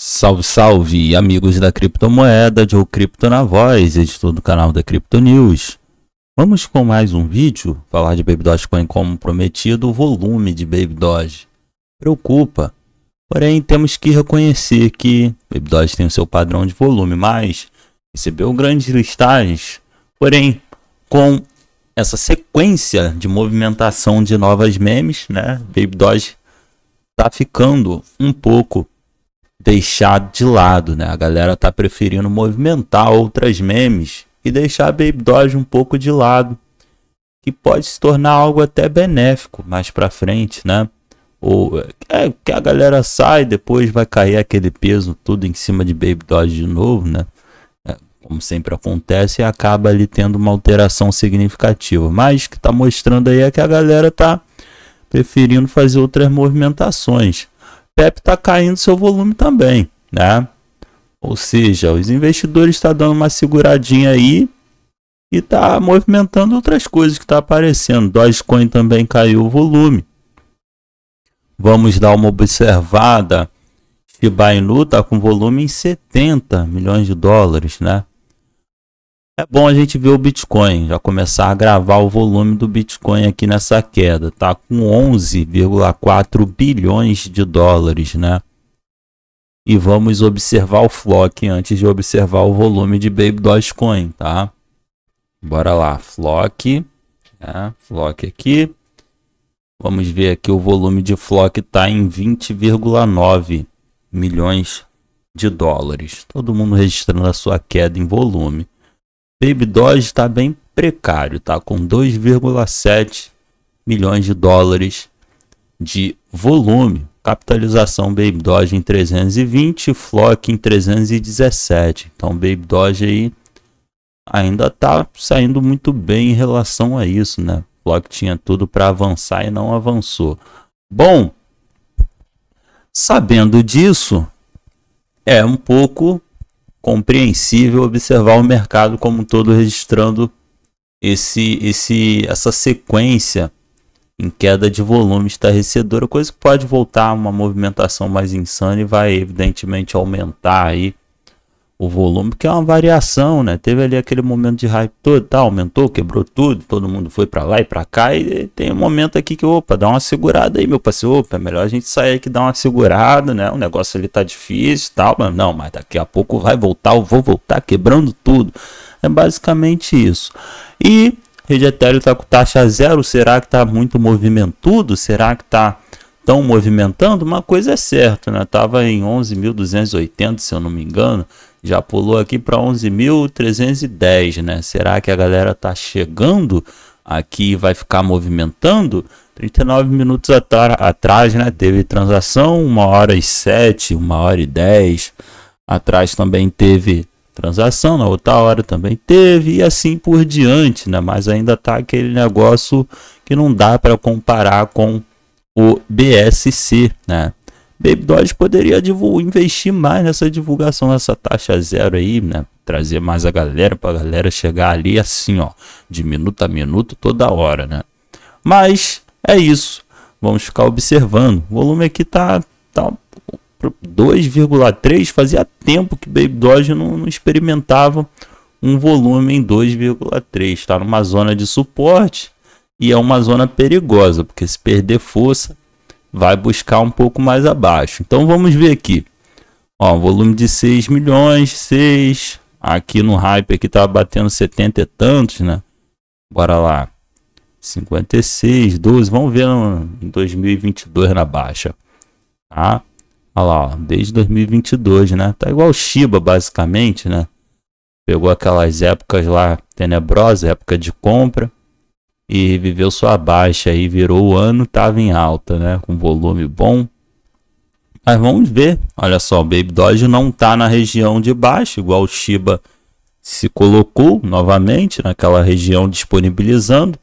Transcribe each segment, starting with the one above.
Salve, salve, amigos da criptomoeda, Joe Cripto na voz, editor do canal da Cripto News. Vamos com mais um vídeo, falar de Baby Dogecoin como prometido, o volume de Baby Doge. Preocupa, porém temos que reconhecer que Baby Doge tem o seu padrão de volume, mas recebeu grandes listagens, porém com essa sequência de movimentação de novas memes, né, Baby Doge tá ficando um pouco deixar de lado, né? A galera tá preferindo movimentar outras memes e deixar a Baby Doge um pouco de lado, que pode se tornar algo até benéfico mais para frente, né? Ou é, que a galera sai, depois vai cair aquele peso tudo em cima de Baby Doge de novo, né? É, como sempre acontece, e acaba ali tendo uma alteração significativa. Mas que tá mostrando aí é que a galera tá preferindo fazer outras movimentações. PEP está caindo seu volume também, né? Ou seja, os investidores estão tá dando uma seguradinha aí e está movimentando outras coisas que está aparecendo. Dogecoin também caiu o volume. Vamos dar uma observada. Shiba Inu está com volume em 70 milhões de dólares, né? É bom a gente ver o Bitcoin, já começar a gravar o volume do Bitcoin aqui nessa queda, tá com 11,4 bilhões de dólares, né? E vamos observar o flock antes de observar o volume de Baby Dogecoin, tá? Bora lá, flock, né? flock aqui. Vamos ver aqui o volume de flock tá em 20,9 milhões de dólares. Todo mundo registrando a sua queda em volume. Baby Doge está bem precário, tá? Com 2,7 milhões de dólares de volume. Capitalização Baby Doge em 320, Flock em 317. Então Baby Doge aí ainda tá saindo muito bem em relação a isso, né? Flock tinha tudo para avançar e não avançou. Bom, sabendo disso, é um pouco compreensível observar o mercado como um todo registrando esse, esse, essa sequência em queda de volume estarrecedora, coisa que pode voltar a uma movimentação mais insana e vai evidentemente aumentar aí o volume, que é uma variação, né? Teve ali aquele momento de hype todo, tá, aumentou, quebrou tudo, todo mundo foi para lá e para cá, e tem um momento aqui que, opa, dá uma segurada aí, meu parceiro, opa, é melhor a gente sair aqui dar uma segurada, né? O negócio ali tá difícil tal, mas não, mas daqui a pouco vai voltar, eu vou voltar quebrando tudo. É basicamente isso. E rede Ethereum tá com taxa zero, será que tá muito movimentudo? Será que tá tão movimentando? Uma coisa é certa, né? Tava em 11.280, se eu não me engano, já pulou aqui para 11.310, né? Será que a galera tá chegando aqui e vai ficar movimentando? 39 minutos atrás, né? Teve transação, 1 hora e 7, 1 hora e 10. Atrás também teve transação, na outra hora também teve e assim por diante, né? Mas ainda tá aquele negócio que não dá para comparar com o BSC, né? Baby Doge poderia investir mais nessa divulgação, nessa taxa zero aí, né? Trazer mais a galera para a galera chegar ali assim, ó, de minuto a minuto, toda hora, né? Mas é isso. Vamos ficar observando. O volume aqui tá, tá 2,3. Fazia tempo que Baby Doge não, não experimentava um volume em 2,3. Está numa zona de suporte e é uma zona perigosa, porque se perder força, vai buscar um pouco mais abaixo. Então vamos ver aqui. Ó, volume de 6 milhões, 6. Aqui no hype aqui tá batendo 70 e tantos, né? Bora lá. 56, 12, vamos ver no, em 2022 na baixa. Tá? Olha lá, ó, desde 2022, né? Tá igual Shiba basicamente, né? Pegou aquelas épocas lá tenebrosas, época de compra, e reviveu sua baixa e virou o ano, estava em alta, né? Com volume bom. Mas vamos ver. Olha só, o Baby Doge não está na região de baixo, igual o Shiba se colocou novamente naquela região disponibilizando.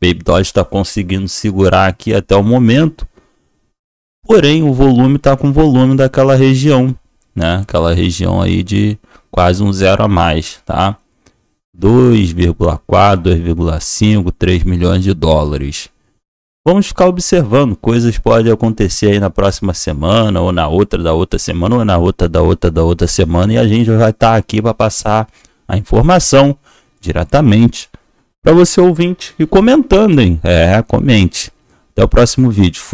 Baby Doge está conseguindo segurar aqui até o momento. Porém, o volume está com o volume daquela região, né? Aquela região aí de quase um zero a mais, tá? 2,4, 2,5, 3 milhões de dólares. Vamos ficar observando, coisas podem acontecer aí na próxima semana, ou na outra da outra semana, ou na outra da outra da outra semana, e a gente vai estar tá aqui para passar a informação diretamente para você ouvinte e comentando, hein? É, comente. Até o próximo vídeo.